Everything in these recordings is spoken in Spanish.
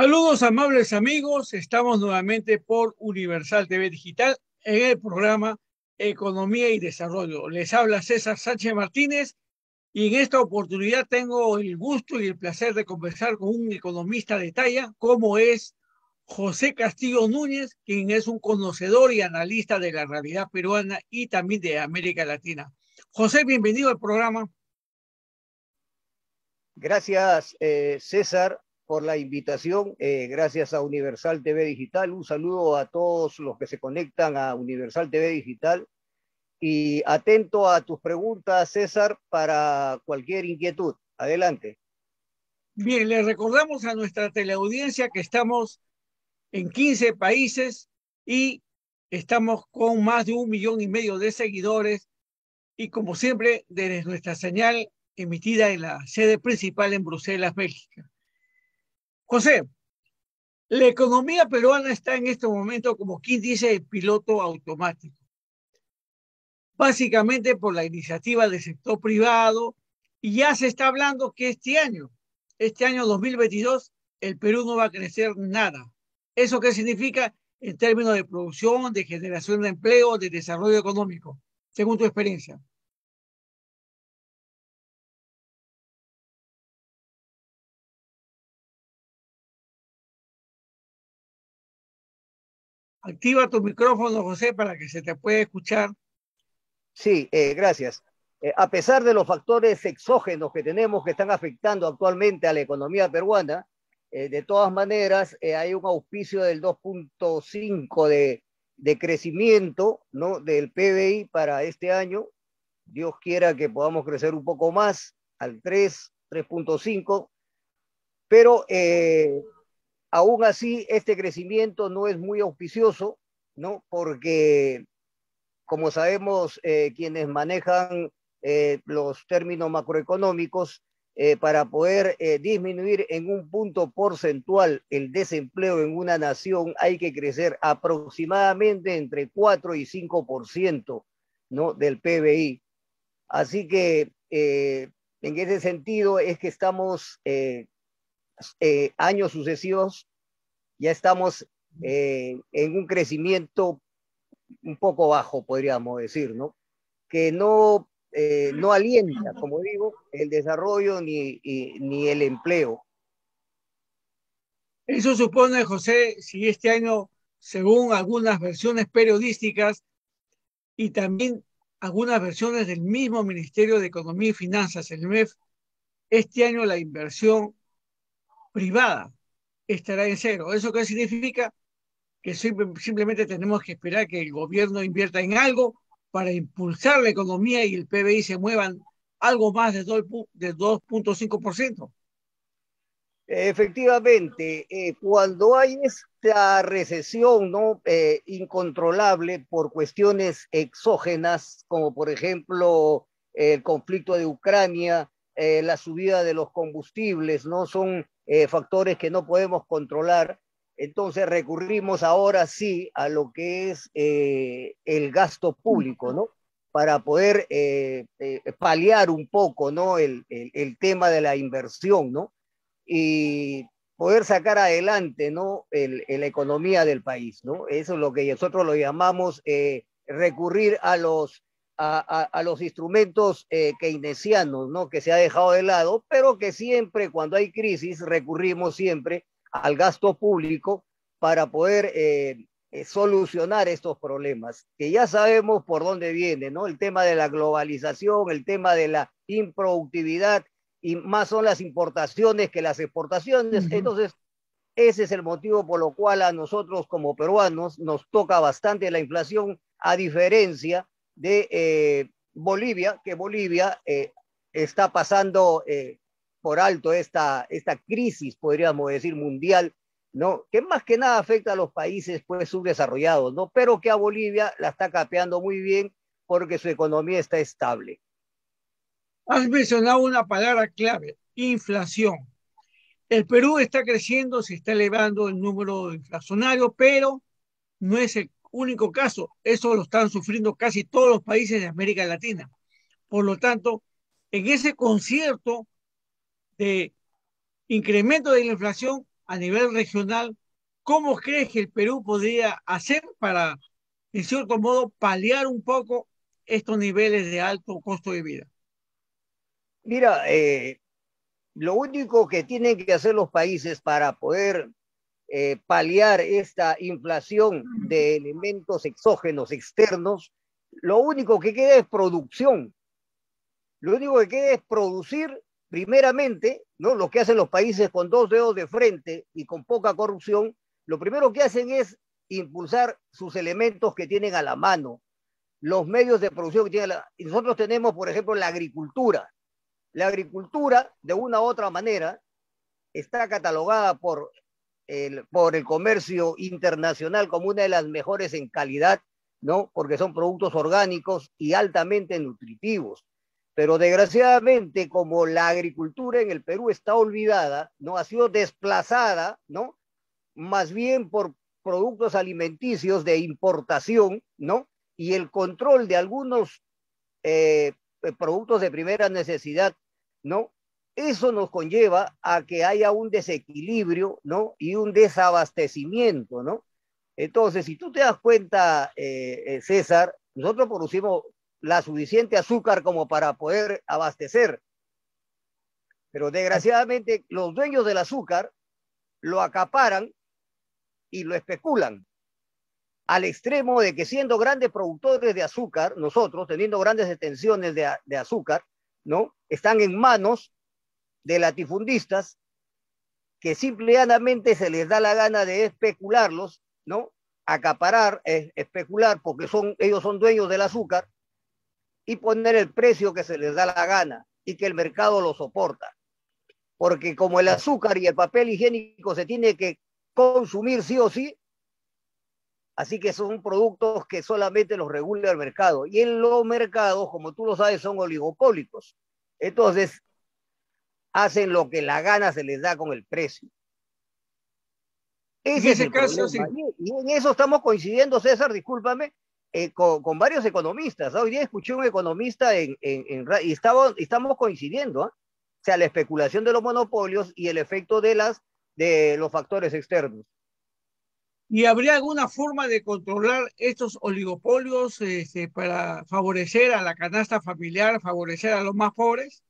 Saludos amables amigos, estamos nuevamente por Universal TV Digital en el programa Economía y Desarrollo. Les habla César Sánchez Martínez y en esta oportunidad tengo el gusto y el placer de conversar con un economista de talla como es José Castillo Núñez, quien es un conocedor y analista de la realidad peruana y también de América Latina. José, bienvenido al programa. Gracias, eh, César por la invitación. Eh, gracias a Universal TV Digital. Un saludo a todos los que se conectan a Universal TV Digital. Y atento a tus preguntas, César, para cualquier inquietud. Adelante. Bien, le recordamos a nuestra teleaudiencia que estamos en 15 países y estamos con más de un millón y medio de seguidores. Y como siempre, desde nuestra señal emitida en la sede principal en Bruselas, Bélgica. José, la economía peruana está en este momento, como quien dice, el piloto automático. Básicamente por la iniciativa del sector privado, y ya se está hablando que este año, este año 2022, el Perú no va a crecer nada. ¿Eso qué significa en términos de producción, de generación de empleo, de desarrollo económico, según tu experiencia? Activa tu micrófono, José, para que se te pueda escuchar. Sí, eh, gracias. Eh, a pesar de los factores exógenos que tenemos que están afectando actualmente a la economía peruana, eh, de todas maneras hay un auspicio del 2.5 de, de crecimiento ¿no? del PBI para este año. Dios quiera que podamos crecer un poco más al 3, 3.5, pero Aún así, este crecimiento no es muy auspicioso, ¿no? Porque, como sabemos, eh, quienes manejan eh, los términos macroeconómicos, eh, para poder disminuir en un punto porcentual el desempleo en una nación, hay que crecer aproximadamente entre 4 y 5%, ¿no? Del PBI. Así que, en ese sentido, es que estamos eh, años sucesivos ya estamos eh, en un crecimiento un poco bajo, podríamos decir, ¿no? Que no, eh, no alienta, como digo, el desarrollo ni, ni el empleo. Eso supone, José, si este año, según algunas versiones periodísticas y también algunas versiones del mismo Ministerio de Economía y Finanzas, el MEF, este año la inversión privada estará en cero. ¿Eso qué significa? Que simplemente tenemos que esperar que el gobierno invierta en algo para impulsar la economía y el PBI se muevan algo más de 2.5%. Efectivamente, eh, cuando hay esta recesión ¿no? Eh, incontrolable por cuestiones exógenas, como por ejemplo el conflicto de Ucrania, eh, la subida de los combustibles, ¿no? Son eh, factores que no podemos controlar. Entonces recurrimos ahora sí a lo que es eh, el gasto público, ¿no? Para poder eh, paliar un poco, ¿no? El, el, tema de la inversión, ¿no? Y poder sacar adelante, ¿no? El, la economía del país, ¿no? Eso es lo que nosotros lo llamamos recurrir a los a, los instrumentos eh, keynesianos, ¿no? Que se ha dejado de lado, pero que siempre cuando hay crisis recurrimos siempre al gasto público para poder eh, eh, solucionar estos problemas, que ya sabemos por dónde viene, ¿no? El tema de la globalización, el tema de la improductividad y más son las importaciones que las exportaciones. Entonces, ese es el motivo por lo cual a nosotros como peruanos nos toca bastante la inflación, a diferencia de eh, Bolivia, que Bolivia eh, está pasando eh, por alto esta, esta crisis, podríamos decir, mundial, ¿no? que más que nada afecta a los países pues, subdesarrollados, ¿no? pero que a Bolivia la está capeando muy bien porque su economía está estable. Has mencionado una palabra clave, inflación. El Perú está creciendo, se está elevando el número inflacionario, pero no es el único caso. Eso lo están sufriendo casi todos los países de América Latina. Por lo tanto, en ese concierto de incremento de la inflación a nivel regional, ¿cómo crees que el Perú podría hacer para, en cierto modo, paliar un poco estos niveles de alto costo de vida? Mira, eh, lo único que tienen que hacer los países para poder eh, paliar esta inflación de elementos exógenos externos, lo único que queda es producción. Lo único que queda es producir primeramente, ¿no? Lo que hacen los países con dos dedos de frente y con poca corrupción, lo primero que hacen es impulsar sus elementos que tienen a la mano, los medios de producción que tienen Nosotros tenemos, por ejemplo, la agricultura. La agricultura, de una u otra manera, está catalogada por por el comercio internacional como una de las mejores en calidad, ¿no? Porque son productos orgánicos y altamente nutritivos. Pero desgraciadamente, como la agricultura en el Perú está olvidada, ¿no? Ha sido desplazada, ¿no? Más bien por productos alimenticios de importación, ¿no? Y el control de algunos eh, eh, productos de primera necesidad, ¿no? Eso nos conlleva a que haya un desequilibrio, ¿no? Y un desabastecimiento, ¿no? Entonces, si tú te das cuenta, eh, eh, César, nosotros producimos la suficiente azúcar como para poder abastecer. Pero desgraciadamente los dueños del azúcar lo acaparan y lo especulan al extremo de que siendo grandes productores de azúcar, nosotros teniendo grandes extensiones de, de azúcar, ¿no? Están en manos de latifundistas que simplemente se les da la gana de especularlos, ¿no? Acaparar, especular, porque son, ellos son dueños del azúcar, y poner el precio que se les da la gana y que el mercado lo soporta. Porque como el azúcar y el papel higiénico se tiene que consumir sí o sí, así que son productos que solamente los regula el mercado. Y en los mercados, como tú lo sabes, son oligopólicos. Entonces, hacen lo que la gana se les da con el precio. Ese en ese es el caso, sí. Y en eso estamos coincidiendo, César, discúlpame, eh, con, varios economistas. Hoy día escuché un economista en, y estamos coincidiendo. ¿ah? O sea, la especulación de los monopolios y el efecto de, las, de los factores externos. ¿Y habría alguna forma de controlar estos oligopolios este, para favorecer a la canasta familiar, favorecer a los más pobres?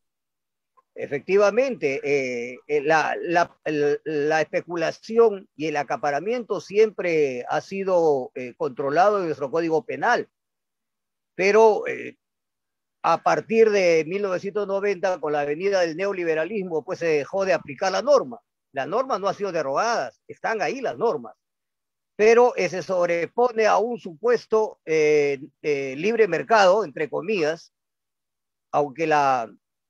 Efectivamente, eh, eh, la, la, especulación y el acaparamiento siempre ha sido eh, controlado en nuestro código penal, pero a partir de 1990, con la venida del neoliberalismo, pues se dejó de aplicar la norma. Las normas no ha sido derogadas, están ahí las normas, pero se sobrepone a un supuesto libre mercado, entre comillas, aunque la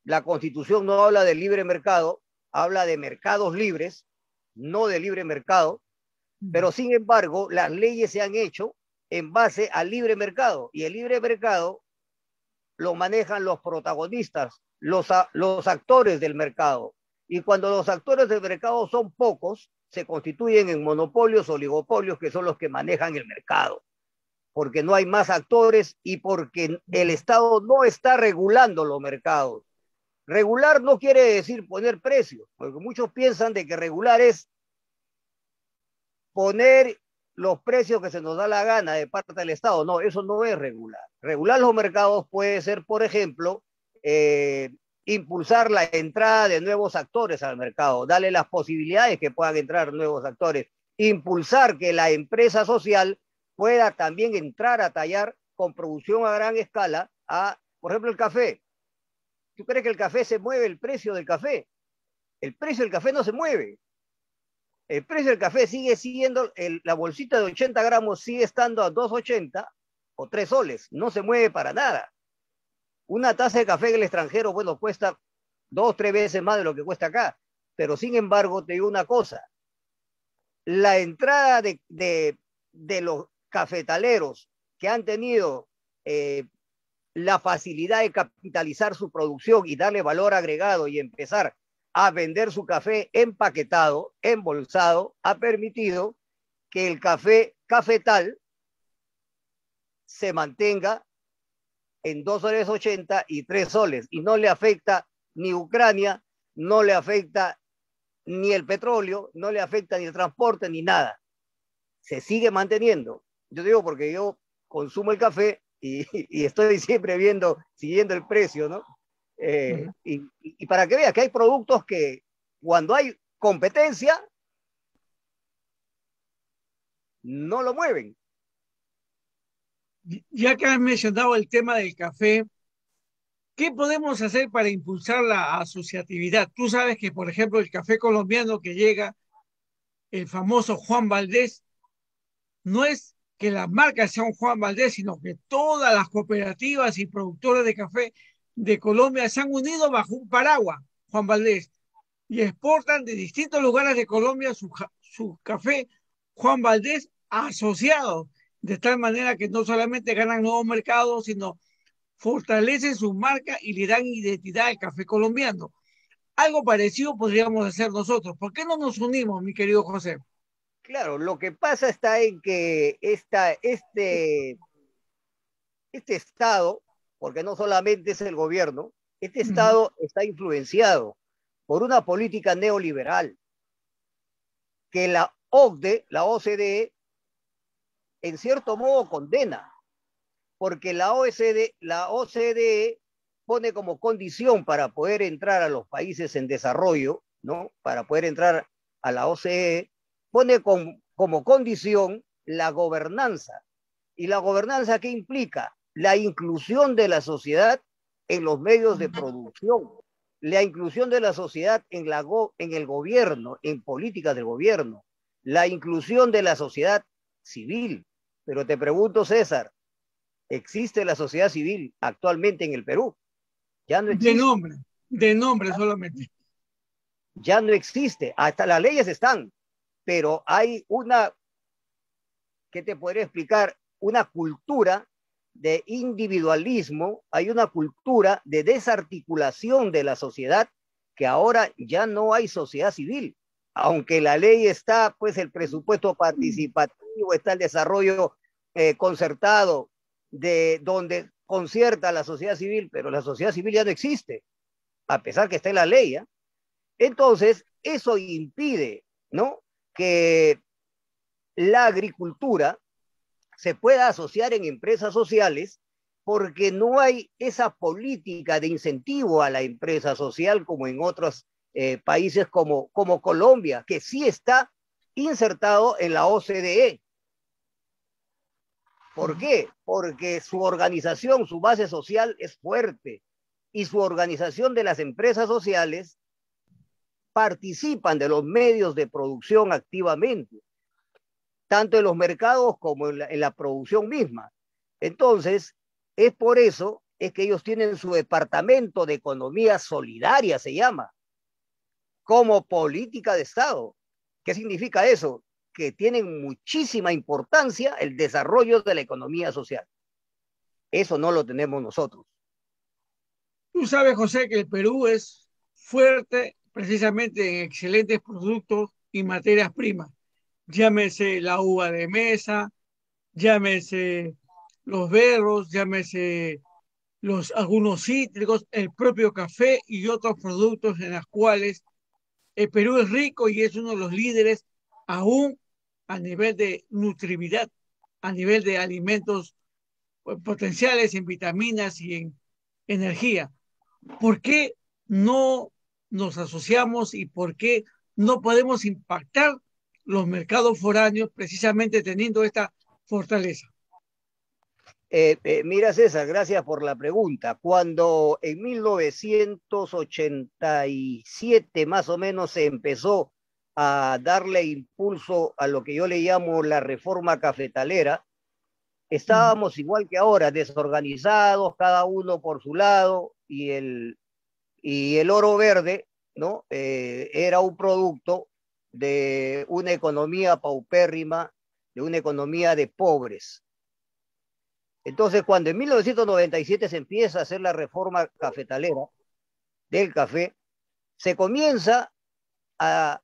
la constitución no habla de libre mercado, habla de mercados libres, no de libre mercado, pero sin embargo las leyes se han hecho en base al libre mercado y el libre mercado lo manejan los protagonistas, los, los actores del mercado. Y cuando los actores del mercado son pocos, se constituyen en monopolios, oligopolios, que son los que manejan el mercado, porque no hay más actores y porque el Estado no está regulando los mercados. Regular no quiere decir poner precio, porque muchos piensan de que regular es poner los precios que se nos da la gana de parte del Estado. No, eso no es regular. Regular los mercados puede ser, por ejemplo, eh, impulsar la entrada de nuevos actores al mercado, darle las posibilidades que puedan entrar nuevos actores, impulsar que la empresa social pueda también entrar a tallar con producción a gran escala a, por ejemplo, el café. ¿Tú crees que el café se mueve el precio del café? El precio del café no se mueve. El precio del café sigue siendo, la bolsita de 80 gramos sigue estando a 2,80 o 3 soles. No se mueve para nada. Una taza de café en el extranjero, bueno, cuesta dos, tres veces más de lo que cuesta acá. Pero sin embargo, te digo una cosa. La entrada de, los cafetaleros que han tenido eh, la facilidad de capitalizar su producción y darle valor agregado y empezar a vender su café empaquetado, embolsado, ha permitido que el café cafetal se mantenga en 2,80 soles y 3 soles y no le afecta ni Ucrania, no le afecta ni el petróleo, no le afecta ni el transporte ni nada. Se sigue manteniendo. Yo digo porque yo consumo el café y, estoy siempre viendo, siguiendo el precio, ¿no? Eh, y, y, para que veas que hay productos que cuando hay competencia, no lo mueven. Ya que has mencionado el tema del café, ¿qué podemos hacer para impulsar la asociatividad? Tú sabes que, por ejemplo, el café colombiano que llega, el famoso Juan Valdés, no es que las marcas sean Juan Valdés, sino que todas las cooperativas y productoras de café de Colombia se han unido bajo un paraguas, Juan Valdés, y exportan de distintos lugares de Colombia su, su café Juan Valdés asociado, de tal manera que no solamente ganan nuevos mercados, sino fortalecen su marca y le dan identidad al café colombiano. Algo parecido podríamos hacer nosotros. ¿Por qué no nos unimos, mi querido José? Claro, lo que pasa está en que este, este Estado, porque no solamente es el gobierno, este Estado está influenciado por una política neoliberal que la OCDE, la OCDE, en cierto modo condena, porque la OCDE, la OCDE pone como condición para poder entrar a los países en desarrollo, ¿no? Para poder entrar a la OCDE, pone como condición la gobernanza. ¿Y la gobernanza qué implica? La inclusión de la sociedad en los medios de producción, la inclusión de la sociedad en, la en el gobierno, en políticas del gobierno, la inclusión de la sociedad civil. Pero te pregunto, César, ¿existe la sociedad civil actualmente en el Perú? Ya no existe. De nombre, de nombre solamente. Ya no existe, hasta las leyes están, pero hay una, ¿qué te podría explicar? Una cultura de individualismo, hay una cultura de desarticulación de la sociedad que ahora ya no hay sociedad civil. Aunque la ley está, pues el presupuesto participativo, está el desarrollo eh, concertado de donde concierta la sociedad civil, pero la sociedad civil ya no existe, a pesar que está en la ley. ¿ah? Entonces, eso impide, ¿no? que la agricultura se pueda asociar en empresas sociales porque no hay esa política de incentivo a la empresa social como en otros eh, países como, como Colombia, que sí está insertado en la OCDE. ¿Por qué? Porque su organización, su base social es fuerte y su organización de las empresas sociales participan de los medios de producción activamente, tanto en los mercados como en la, producción misma. Entonces, es por eso es que ellos tienen su departamento de economía solidaria, se llama, como política de Estado. ¿Qué significa eso? Que tienen muchísima importancia el desarrollo de la economía social. Eso no lo tenemos nosotros. Tú sabes, José, que el Perú es fuerte precisamente en excelentes productos y materias primas. Llámese la uva de mesa, llámese los berros, llámese los, algunos cítricos, el propio café y otros productos en los cuales el eh, Perú es rico y es uno de los líderes aún a nivel de nutrividad, a nivel de alimentos eh, potenciales en vitaminas y en energía. ¿Por qué no nos asociamos y por qué no podemos impactar los mercados foráneos precisamente teniendo esta fortaleza? Eh, eh, mira, César, gracias por la pregunta. Cuando en 1987 más o menos se empezó a darle impulso a lo que yo le llamo la reforma cafetalera, estábamos igual que ahora, desorganizados, cada uno por su lado, y el y el oro verde, ¿no? Eh, era un producto de una economía paupérrima, de una economía de pobres. Entonces, cuando en 1997 se empieza a hacer la reforma cafetalera del café, se comienza a,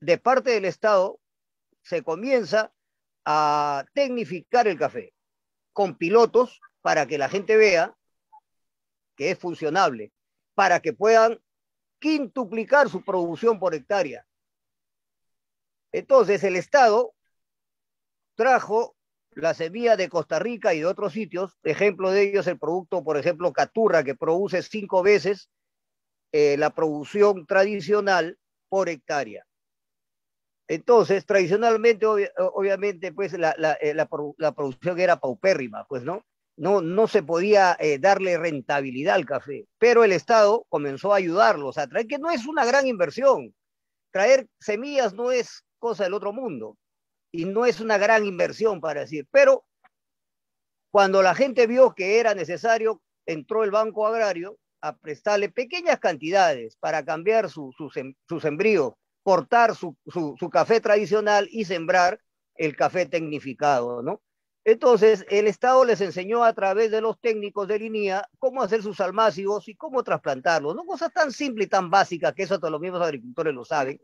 de parte del Estado, se comienza a tecnificar el café con pilotos para que la gente vea que es funcionable, para que puedan quintuplicar su producción por hectárea. Entonces el Estado trajo la semilla de Costa Rica y de otros sitios, ejemplo de ellos el producto, por ejemplo, Caturra, que produce cinco veces eh, la producción tradicional por hectárea. Entonces, tradicionalmente, obviamente, pues la, eh, la, producción era paupérrima, pues, ¿no? no, se podía eh, darle rentabilidad al café, pero el Estado comenzó a ayudarlos a traer, que no es una gran inversión. Traer semillas no es cosa del otro mundo y no es una gran inversión para decir, pero cuando la gente vio que era necesario, entró el Banco Agrario a prestarle pequeñas cantidades para cambiar su, sembrío, cortar su café tradicional y sembrar el café tecnificado, ¿no? Entonces, el Estado les enseñó a través de los técnicos de línea cómo hacer sus almácigos y cómo trasplantarlos. No cosas tan simples y tan básicas que eso todos los mismos agricultores lo saben.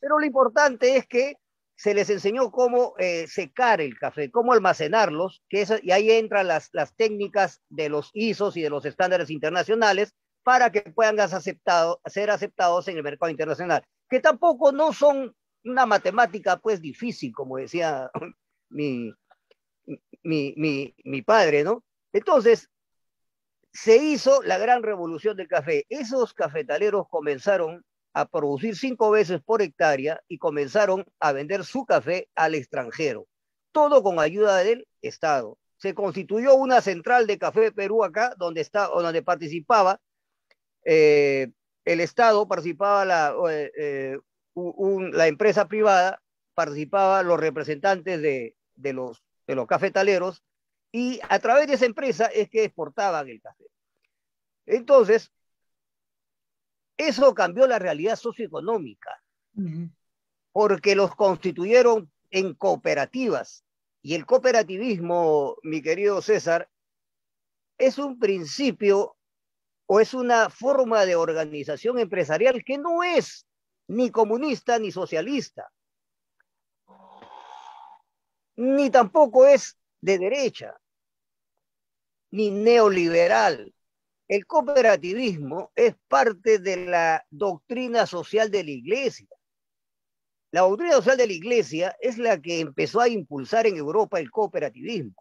Pero lo importante es que se les enseñó cómo eh, secar el café, cómo almacenarlos, que y ahí entran las, las técnicas de los ISOs y de los estándares internacionales para que puedan ser, ser aceptados en el mercado internacional, que tampoco no son una matemática pues difícil, como decía mi, mi, mi, padre, ¿no? Entonces, se hizo la gran revolución del café. Esos cafetaleros comenzaron a producir cinco veces por hectárea y comenzaron a vender su café al extranjero, todo con ayuda del Estado. Se constituyó una central de café Perú acá, donde, está, donde participaba eh, el Estado, participaba la, eh, eh, empresa privada, participaban los representantes de, los, de los cafetaleros, y a través de esa empresa es que exportaban el café. Entonces, eso cambió la realidad socioeconómica, porque los constituyeron en cooperativas. Y el cooperativismo, mi querido César, es un principio o es una forma de organización empresarial que no es ni comunista ni socialista, ni tampoco es de derecha, ni neoliberal. El cooperativismo es parte de la doctrina social de la iglesia. La doctrina social de la iglesia es la que empezó a impulsar en Europa el cooperativismo.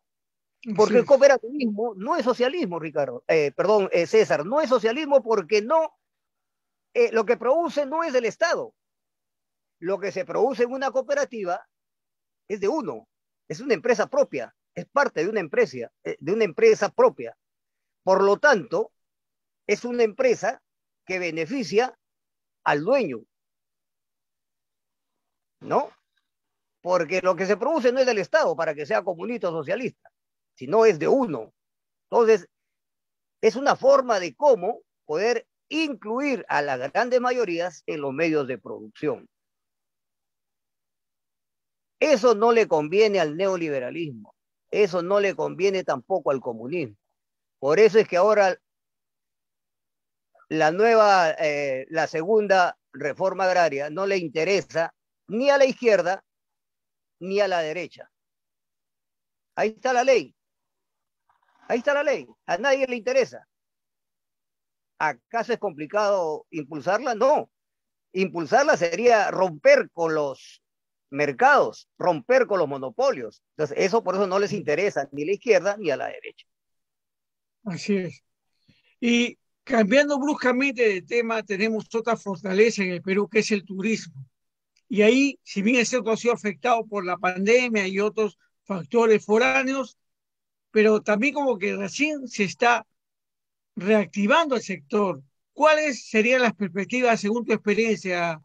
Porque el cooperativismo no es socialismo, Ricardo, eh, perdón, eh, César, no es socialismo porque no, eh, lo que produce no es del Estado. Lo que se produce en una cooperativa es de uno, es una empresa propia, es parte de una empresa, eh, de una empresa propia. Por lo tanto, es una empresa que beneficia al dueño. ¿No? Porque lo que se produce no es del Estado para que sea comunista o socialista, sino es de uno. Entonces, es una forma de cómo poder incluir a las grandes mayorías en los medios de producción. Eso no le conviene al neoliberalismo, eso no le conviene tampoco al comunismo. Por eso es que ahora la nueva, eh, la segunda reforma agraria no le interesa ni a la izquierda ni a la derecha. Ahí está la ley. Ahí está la ley. A nadie le interesa. ¿Acaso es complicado impulsarla? No. Impulsarla sería romper con los mercados, romper con los monopolios. Entonces, eso por eso no les interesa ni a la izquierda ni a la derecha. Así es. Y cambiando bruscamente de tema, tenemos otra fortaleza en el Perú que es el turismo. Y ahí, si bien el sector ha sido afectado por la pandemia y otros factores foráneos, pero también como que recién se está reactivando el sector. ¿Cuáles serían las perspectivas según tu experiencia,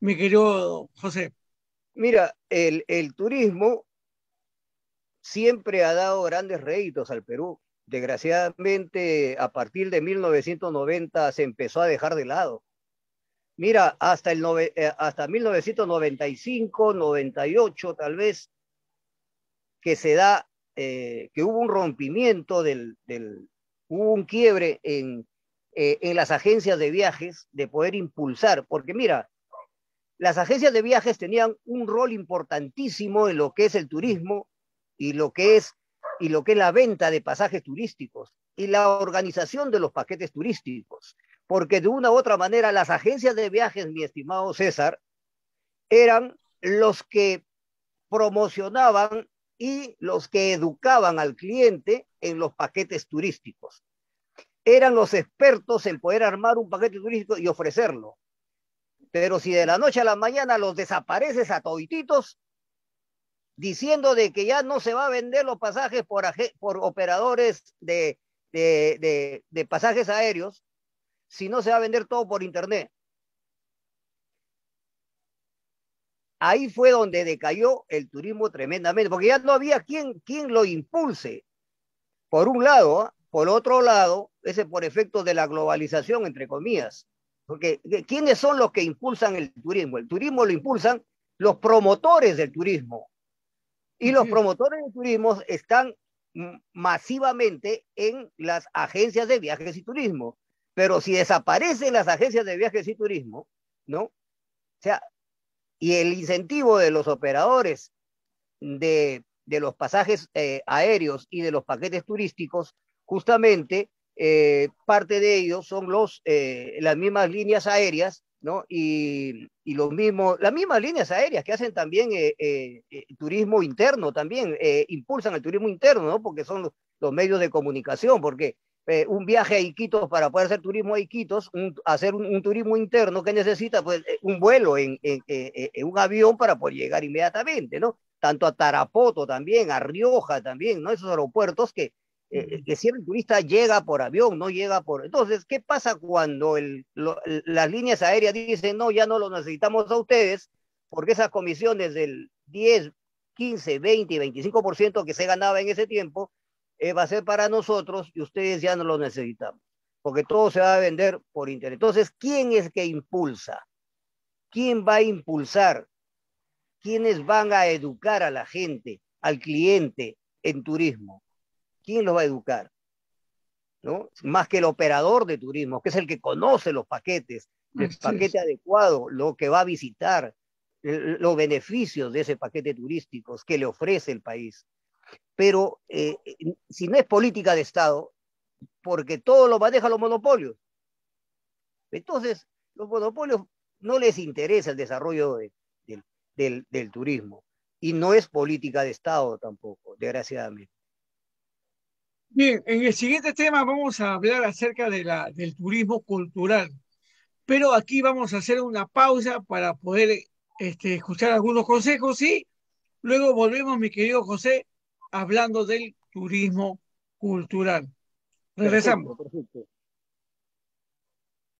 mi querido José? Mira, el, turismo siempre ha dado grandes réditos al Perú. Desgraciadamente, a partir de 1990 se empezó a dejar de lado. Mira, hasta, el eh, hasta 1995, 98 tal vez, que se da, eh, que hubo un rompimiento del, hubo un quiebre eh, en las agencias de viajes de poder impulsar, porque mira, las agencias de viajes tenían un rol importantísimo en lo que es el turismo y lo que es, y lo que es la venta de pasajes turísticos y la organización de los paquetes turísticos, porque de una u otra manera las agencias de viajes, mi estimado César, eran los que promocionaban y los que educaban al cliente en los paquetes turísticos. Eran los expertos en poder armar un paquete turístico y ofrecerlo. Pero si de la noche a la mañana los desapareces a toititos diciendo de que ya no se va a vender los pasajes por, operadores de, pasajes aéreos, sino se va a vender todo por internet. Ahí fue donde decayó el turismo tremendamente, porque ya no había quien, lo impulse. Por un lado, por otro lado, ese por efecto de la globalización, entre comillas. Porque ¿quiénes son los que impulsan el turismo? El turismo lo impulsan los promotores del turismo. Y los promotores del turismo están masivamente en las agencias de viajes y turismo. Pero si desaparecen las agencias de viajes y turismo, ¿no? O sea, y el incentivo de los operadores de, los pasajes eh, aéreos y de los paquetes turísticos justamente eh, parte de ellos son los, eh, las mismas líneas aéreas, ¿no? Y, y los mismos, las mismas líneas aéreas que hacen también eh, turismo interno, también impulsan el turismo interno, ¿no? Porque son los, medios de comunicación, porque un viaje a Iquitos para poder hacer turismo a Iquitos, hacer un, turismo interno que necesita pues, un vuelo en, un avión para poder llegar inmediatamente, ¿no? Tanto a Tarapoto también, a Rioja también, ¿no? Esos aeropuertos que eh, que si el turista llega por avión, no llega por... Entonces, ¿qué pasa cuando las líneas aéreas dicen, no, ya no lo necesitamos a ustedes, porque esas comisiones del 10, 15, 20 y 25% que se ganaba en ese tiempo, eh, va a ser para nosotros y ustedes ya no lo necesitamos, porque todo se va a vender por internet. Entonces, ¿quién es que impulsa? ¿Quién va a impulsar? ¿Quiénes van a educar a la gente, al cliente en turismo? ¿Quién los va a educar? ¿No? Más que el operador de turismo, que es el que conoce los paquetes, el paquete adecuado, lo que va a visitar, los beneficios de ese paquete turístico que le ofrece el país. Pero eh, si no es política de Estado, porque todo lo maneja los monopolios. Entonces, los monopolios no les interesa el desarrollo del, del turismo y no es política de Estado tampoco, desgraciadamente. Bien, en el siguiente tema vamos a hablar acerca de la, del turismo cultural, pero aquí vamos a hacer una pausa para poder este, escuchar algunos consejos y luego volvemos, mi querido José, hablando del turismo cultural. Regresamos.